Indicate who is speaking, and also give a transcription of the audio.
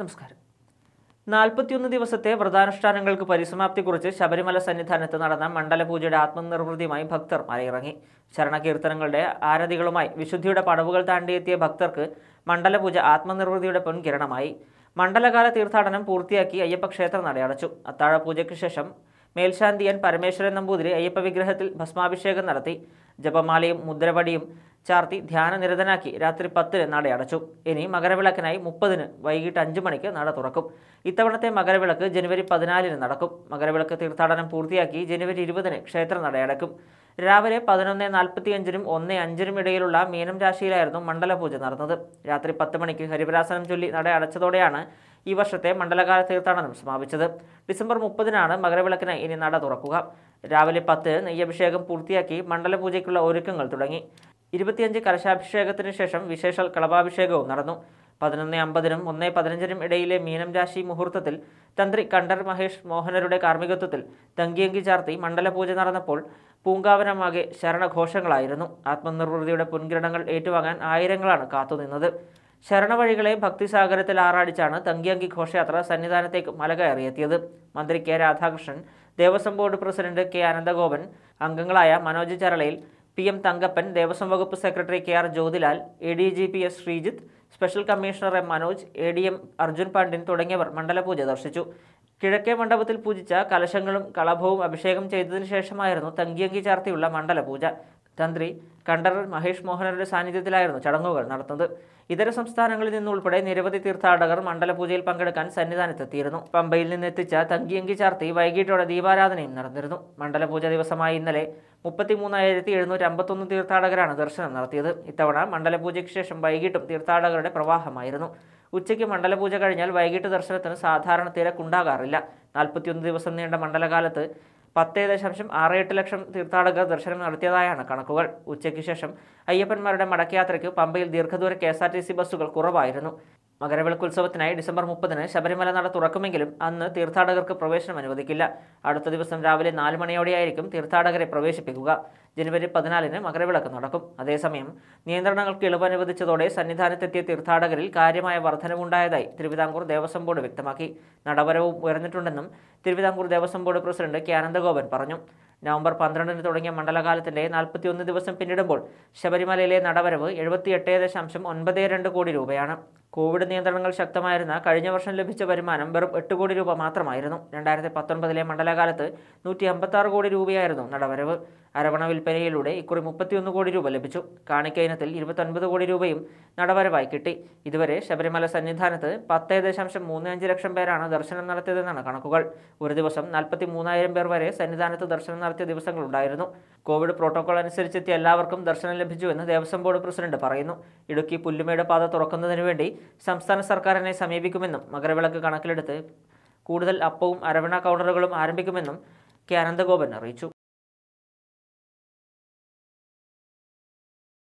Speaker 1: നമസ്കാരം നാൽപ്പത്തിയൊന്ന് ദിവസത്തെ വ്രതാനുഷ്ഠാനങ്ങൾക്ക് പരിസമാപ്തി കുറിച്ച് ശബരിമല സന്നിധാനത്ത് നടന്ന മണ്ഡലപൂജയുടെ ആത്മനിർവൃതിയുമായി ഭക്തർ മലയിറങ്ങി ശരണകീർത്തനങ്ങളുടെ ആരതികളുമായി വിശുദ്ധിയുടെ പടവുകൾ താണ്ടിയെത്തിയ ഭക്തർക്ക് മണ്ഡലപൂജ ആത്മനിർവൃതിയുടെ പൊൻകിരണമായി മണ്ഡലകാല തീർത്ഥാടനം പൂർത്തിയാക്കി അയ്യപ്പക്ഷേത്ര നടയടച്ചു അത്താഴപൂജയ്ക്ക് ശേഷം മേൽശാന്തിയൻ പരമേശ്വരൻ നമ്പൂതിരി അയ്യപ്പ വിഗ്രഹത്തിൽ ഭസ്മാഭിഷേകം നടത്തി ജപമാലയും മുദ്രപടിയും ചാർത്തി ധ്യാനനിരതനാക്കി രാത്രി പത്തിന് നട അടച്ചു ഇനി മകരവിളക്കിനായി മുപ്പതിന് വൈകിട്ട് അഞ്ച് മണിക്ക് നട തുറക്കും ഇത്തവണത്തെ മകരവിളക്ക് ജനുവരി പതിനാലിന് നടക്കും മകരവിളക്ക് തീർത്ഥാടനം പൂർത്തിയാക്കി ജനുവരി ഇരുപതിന് ക്ഷേത്ര നടയടക്കും രാവിലെ പതിനൊന്ന് നാൽപ്പത്തിയഞ്ചിനും ഒന്ന് അഞ്ചിനും ഇടയിലുള്ള മീനം രാശിയിലായിരുന്നു മണ്ഡലപൂജ നടന്നത് രാത്രി പത്ത് മണിക്ക് ഹരിവരാസനം ചൊല്ലി നട അടച്ചതോടെയാണ് ഈ വർഷത്തെ മണ്ഡലകാല തീർത്ഥാടനം സമാപിച്ചത് ഡിസംബർ മുപ്പതിനാണ് മകരവിളക്കിന് ഇനി നട തുറക്കുക രാവിലെ പത്ത് നെയ്യഭിഷേകം പൂർത്തിയാക്കി മണ്ഡലപൂജയ്ക്കുള്ള ഒരുക്കങ്ങൾ തുടങ്ങി ഇരുപത്തിയഞ്ച് കലശാഭിഷേകത്തിന് ശേഷം വിശേഷ കളഭാഭിഷേകവും നടന്നു പതിനൊന്ന് അമ്പതിനും ഒന്ന് പതിനഞ്ചിനും ഇടയിലെ മീനം രാശി മുഹൂർത്തത്തിൽ തന്ത്രി കണ്ഠർ മഹേഷ് മോഹനരുടെ കാർമ്മികത്വത്തിൽ തങ്കിയങ്കി ചാർത്തി മണ്ഡലപൂജ നടന്നപ്പോൾ പൂങ്കാവനമാകെ ശരണഘോഷങ്ങളായിരുന്നു ആത്മനിർവൃതിയുടെ പുൻഗ്രണങ്ങൾ ഏറ്റുവാങ്ങാൻ ആയിരങ്ങളാണ് കാത്തുനിന്നത് ശരണവഴികളെ ഭക്തിസാഗരത്തിൽ ആറാടിച്ചാണ് തങ്കിയങ്കി ഘോഷയാത്ര സന്നിധാനത്തേക്ക് മലകയറിയെത്തിയത് മന്ത്രി K Radhakrishnan Devaswom board president K Ananthagopan അംഗങ്ങളായ മനോജ് ചരളയിൽ പി എം തങ്കപ്പൻ ദേവസ്വം വകുപ്പ് secretary K R Jyothilal A D G P S Sreejith special commissioner M Manoj A D M Arjun Pandian തുടങ്ങിയവർ മണ്ഡലപൂജ ദർശിച്ചു കിഴക്കേ മണ്ഡപത്തിൽ പൂജിച്ച കലശങ്ങളും കളഭവും അഭിഷേകം ചെയ്തതിനു ശേഷമായിരുന്നു തങ്കിയങ്കി ചാർത്തിയുള്ള മണ്ഡലപൂജ തന്ത്രി കണ്ടർ മഹേഷ് മോഹനരുടെ സാന്നിധ്യത്തിലായിരുന്നു ചടങ്ങുകൾ നടത്തുന്നത് ഇതര സംസ്ഥാനങ്ങളിൽ നിന്നുൾപ്പെടെ നിരവധി തീർത്ഥാടകർ മണ്ഡലപൂജയിൽ പങ്കെടുക്കാൻ സന്നിധാനത്തെത്തിയിരുന്നു പമ്പയിൽ നിന്നെത്തിച്ച തങ്കിയങ്കി ചാർത്തി വൈകിട്ടോടെ ദീപാരാധനയും നടന്നിരുന്നു മണ്ഡലപൂജ ദിവസമായ ഇന്നലെ മുപ്പത്തിമൂന്നായിരത്തി എഴുന്നൂറ്റി അമ്പത്തൊന്ന് തീർത്ഥാടകരാണ് ദർശനം നടത്തിയത് ഇത്തവണ മണ്ഡലപൂജയ്ക്ക് ശേഷം വൈകിട്ടും തീർത്ഥാടകരുടെ പ്രവാഹമായിരുന്നു ഉച്ചയ്ക്ക് മണ്ഡലപൂജ കഴിഞ്ഞാൽ വൈകിട്ട് ദർശനത്തിന് സാധാരണ തിരക്കുണ്ടാകാറില്ല നാൽപ്പത്തിയൊന്ന് ദിവസം നീണ്ട മണ്ഡലകാലത്ത് പത്ത് ദശാംശം ആറ് എട്ട് ലക്ഷം തീർത്ഥാടകർ ദർശനം നടത്തിയതായാണ് കണക്കുകൾ ഉച്ചയ്ക്ക് ശേഷം അയ്യപ്പന്മാരുടെ മടക്കയാത്രയ്ക്ക് പമ്പയിൽ ദീർഘദൂര K S R T C ബസ്സുകൾ കുറവായിരുന്നു മകരവിളക്കുത്സവത്തിനായി ഡിസംബർ മുപ്പതിന് ശബരിമല നട തുറക്കുമെങ്കിലും അന്ന് തീർത്ഥാടകർക്ക് പ്രവേശനം അനുവദിക്കില്ല അടുത്ത ദിവസം രാവിലെ നാല് മണിയോടെയായിരിക്കും തീർത്ഥാടകരെ പ്രവേശിപ്പിക്കുക ജനുവരി പതിനാലിന് മകരവിളക്ക് നടക്കും അതേസമയം നിയന്ത്രണങ്ങൾക്ക് ഇളവ് അനുവദിച്ചതോടെ സന്നിധാനത്തെത്തിയ തീർത്ഥാടകരിൽ കാര്യമായ വർധനവുണ്ടായതായി തിരുവിതാംകൂർ ദേവസ്വം ബോർഡ് വ്യക്തമാക്കി നടപരവും ഉയർന്നിട്ടുണ്ടെന്നും Thiruvithamkoor Devaswom board president K Anandagopan പറഞ്ഞു നവംബർ പന്ത്രണ്ടിന് തുടങ്ങിയ മണ്ഡലകാലത്തിന്റെ നാൽപ്പത്തിയൊന്ന് ദിവസം പിന്നിടുമ്പോൾ ശബരിമലയിലെ നടവരവ് എഴുപത്തിയെട്ട് ദശാംശം ഒൻപത് രണ്ട് കോടി രൂപയാണ് കോവിഡ് നിയന്ത്രണങ്ങൾ ശക്തമായിരുന്ന കഴിഞ്ഞ വർഷം ലഭിച്ച വരുമാനം വെറും എട്ട് കോടി രൂപ മാത്രമായിരുന്നു രണ്ടായിരത്തി പത്തൊൻപതിലെ മണ്ഡലകാലത്ത് നൂറ്റി അമ്പത്താറ് കോടി രൂപയായിരുന്നു നടവരവ് അരവണ വിൽപ്പനയിലൂടെ ഇക്കുറി മുപ്പത്തിയൊന്ന് കോടി രൂപ ലഭിച്ചു കാണിക്ക ഇനത്തിൽ ഇരുപത്തൊൻപത് കോടി രൂപയും നടവരവായി കിട്ടി ഇതുവരെ ശബരിമല സന്നിധാനത്ത് പത്ത് ദശാംശം മൂന്ന് അഞ്ച് ലക്ഷം പേരാണ് ദർശനം നടത്തിയതെന്നാണ് കണക്കുകൾ ഒരു ദിവസം നാൽപ്പത്തി മൂന്നായിരം പേർ വരെ സന്നിധാനത്ത് ദർശനം നടത്തി ദിവസങ്ങൾ ദിവസങ്ങളുണ്ടായിരുന്നു കോവിഡ് പ്രോട്ടോകോൾ അനുസരിച്ചെത്തിയ എല്ലാവർക്കും ദർശനം ലഭിച്ചുവെന്ന് ദേവസ്വം ബോർഡ് പ്രസിഡന്റ് പറയുന്നു ഇടുക്കി പുല്ലുമേട് പാത തുറക്കുന്നതിനു വേണ്ടി സംസ്ഥാന സർക്കാരിനെ സമീപിക്കുമെന്നും മകരവിളക്ക് കണക്കിലെടുത്ത് കൂടുതൽ അപ്പവും അരവണ കൗണ്ടറുകളും ആരംഭിക്കുമെന്നും കെ അനന്തഗോപൻ അറിയിച്ചു